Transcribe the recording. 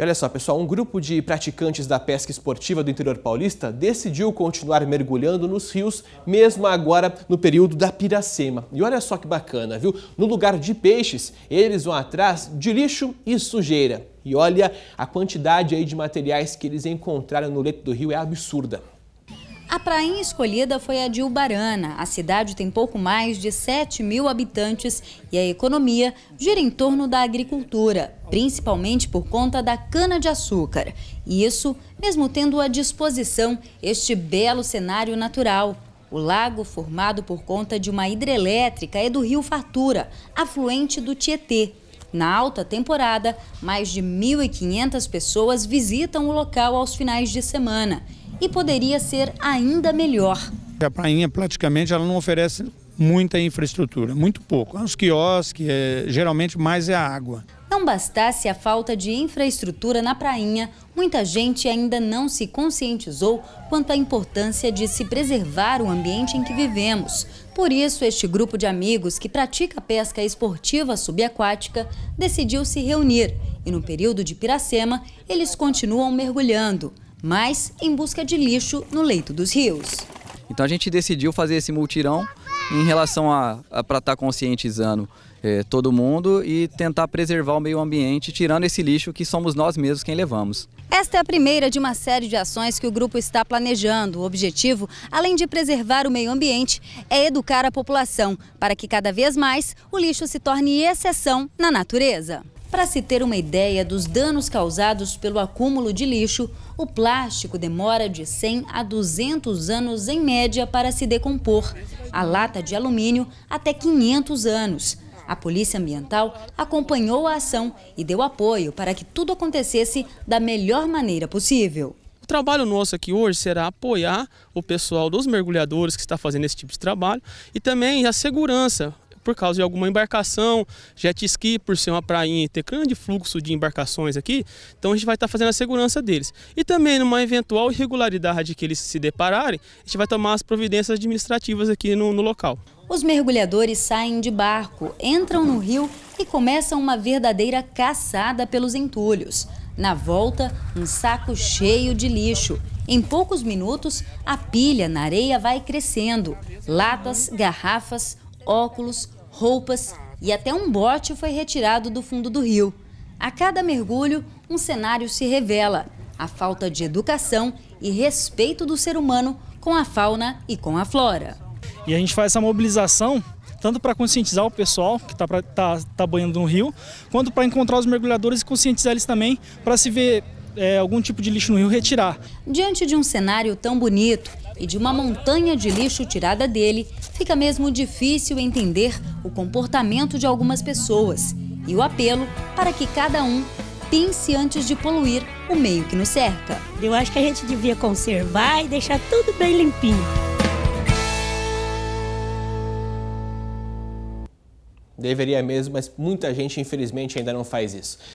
E olha só, pessoal, um grupo de praticantes da pesca esportiva do interior paulista decidiu continuar mergulhando nos rios, mesmo agora no período da piracema. E olha só que bacana, viu? No lugar de peixes, eles vão atrás de lixo e sujeira. E olha, a quantidade aí de materiais que eles encontraram no leito do rio é absurda. A prainha escolhida foi a de Ubarana. A cidade tem pouco mais de 7 mil habitantes e a economia gira em torno da agricultura, principalmente por conta da cana-de-açúcar. E Isso mesmo tendo à disposição este belo cenário natural. O lago, formado por conta de uma hidrelétrica, é do rio Fatura, afluente do Tietê. Na alta temporada, mais de 1.500 pessoas visitam o local aos finais de semana e poderia ser ainda melhor. A prainha praticamente ela não oferece muita infraestrutura, muito pouco. Os é quiosques, é, geralmente mais é a água. Não bastasse a falta de infraestrutura na prainha, muita gente ainda não se conscientizou quanto à importância de se preservar o ambiente em que vivemos. Por isso, este grupo de amigos que pratica pesca esportiva subaquática decidiu se reunir e, no período de Piracema, eles continuam mergulhando mas em busca de lixo no leito dos rios. Então a gente decidiu fazer esse multirão em relação a, a para estar tá conscientizando é, todo mundo e tentar preservar o meio ambiente, tirando esse lixo que somos nós mesmos quem levamos. Esta é a primeira de uma série de ações que o grupo está planejando. O objetivo, além de preservar o meio ambiente, é educar a população para que cada vez mais o lixo se torne exceção na natureza. Para se ter uma ideia dos danos causados pelo acúmulo de lixo, o plástico demora de 100 a 200 anos em média para se decompor. A lata de alumínio, até 500 anos. A Polícia Ambiental acompanhou a ação e deu apoio para que tudo acontecesse da melhor maneira possível. O trabalho nosso aqui hoje será apoiar o pessoal dos mergulhadores que está fazendo esse tipo de trabalho e também a segurança por causa de alguma embarcação, jet ski, por ser uma prainha e ter grande fluxo de embarcações aqui, então a gente vai estar tá fazendo a segurança deles. E também numa eventual irregularidade que eles se depararem, a gente vai tomar as providências administrativas aqui no, no local. Os mergulhadores saem de barco, entram no rio e começam uma verdadeira caçada pelos entulhos. Na volta, um saco cheio de lixo. Em poucos minutos, a pilha na areia vai crescendo. Latas, garrafas, óculos, roupas e até um bote foi retirado do fundo do rio. A cada mergulho, um cenário se revela: a falta de educação e respeito do ser humano com a fauna e com a flora. E a gente faz essa mobilização tanto para conscientizar o pessoal que está tá, tá banhando no rio, quanto para encontrar os mergulhadores e conscientizar eles também para se ver é, algum tipo de lixo no rio retirar. Diante de um cenário tão bonito, e de uma montanha de lixo tirada dele, fica mesmo difícil entender o comportamento de algumas pessoas e o apelo para que cada um pense antes de poluir o meio que nos cerca. Eu acho que a gente devia conservar e deixar tudo bem limpinho. Deveria mesmo, mas muita gente infelizmente ainda não faz isso.